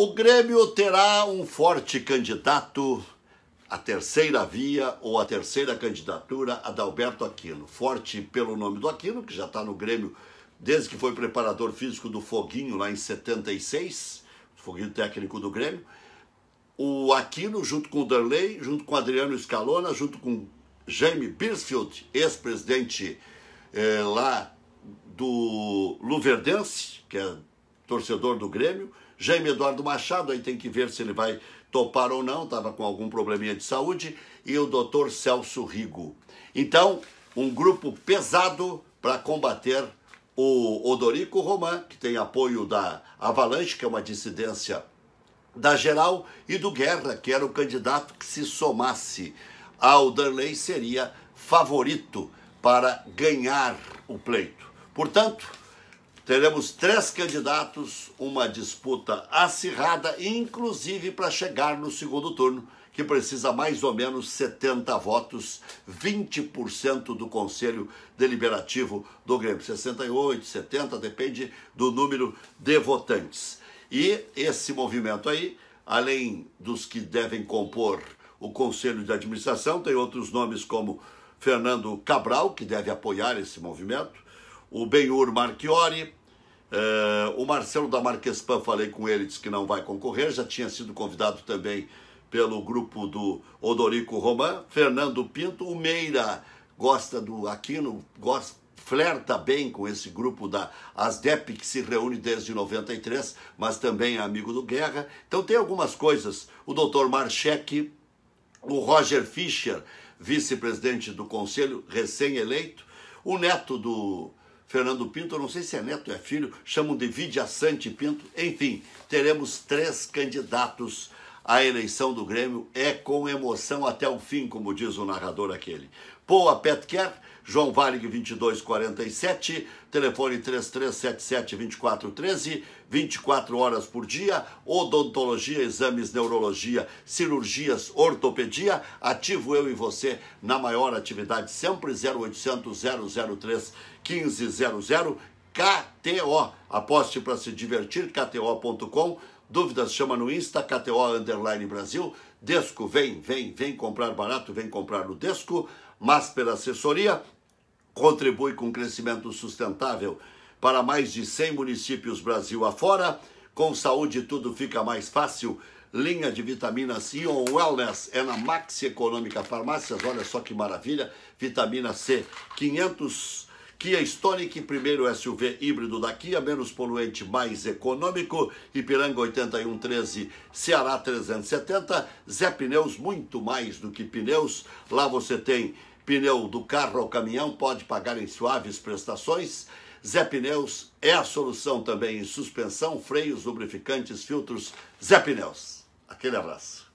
O Grêmio terá um forte candidato à terceira via ou à terceira candidatura, Adalberto Aquino. Forte pelo nome do Aquino, que já está no Grêmio desde que foi preparador físico do Foguinho lá em 76, Foguinho técnico do Grêmio. O Aquino, junto com o Derley, junto com Adriano Scalona, junto com Jaime Birsfield, ex-presidente eh, lá do Luverdense, que é torcedor do Grêmio, Jaime Eduardo Machado, aí tem que ver se ele vai topar ou não, estava com algum probleminha de saúde, e o doutor Celso Rigo. Então, um grupo pesado para combater o Odorico Roman, que tem apoio da Avalanche, que é uma dissidência da Geral, e do Guerra, que era o candidato que se somasse ao Darley, seria favorito para ganhar o pleito. Portanto, teremos três candidatos, uma disputa acirrada, inclusive para chegar no segundo turno, que precisa mais ou menos 70 votos, 20% do Conselho Deliberativo do Grêmio. 68, 70, depende do número de votantes. E esse movimento aí, além dos que devem compor o Conselho de Administração, tem outros nomes como Fernando Cabral, que deve apoiar esse movimento, o Benhur Marchiori, eh, o Marcelo da Marquespan, falei com ele, disse que não vai concorrer, já tinha sido convidado também pelo grupo do Odorico Roman. Fernando Pinto, o Meira gosta do Aquino, gosta, flerta bem com esse grupo da ASDEP, que se reúne desde 93, mas também é amigo do Guerra. Então tem algumas coisas. O doutor Marchek, o Roger Fischer, vice-presidente do Conselho, recém-eleito, o neto do Fernando Pinto, eu não sei se é neto ou é filho, chamam de Vidia Sante Pinto. Enfim, teremos três candidatos a eleição do Grêmio é com emoção até o fim, como diz o narrador aquele. Poa Petcare, João Varig 2247, telefone 3377-2413, 24 horas por dia, odontologia, exames, neurologia, cirurgias, ortopedia, ativo eu e você na maior atividade sempre, 0800 003 1500 KTO. Aposte para se divertir, kto.com. Dúvidas, chama no Insta, KTO Underline Brasil. Desco, vem, vem, vem comprar barato, vem comprar no Desco. Mas pela assessoria, contribui com o crescimento sustentável para mais de 100 municípios Brasil afora. Com saúde tudo fica mais fácil. Linha de vitaminas Ion Wellness é na Maxi Econômica Farmácias. Olha só que maravilha. Vitamina C, 500 Kia Stonic, primeiro SUV híbrido da Kia, menos poluente, mais econômico. Ipiranga 8113, Ceará 370. Zé Pneus, muito mais do que pneus. Lá você tem pneu do carro ao caminhão, pode pagar em suaves prestações. Zé Pneus é a solução também em suspensão, freios, lubrificantes, filtros. Zé Pneus. Aquele abraço.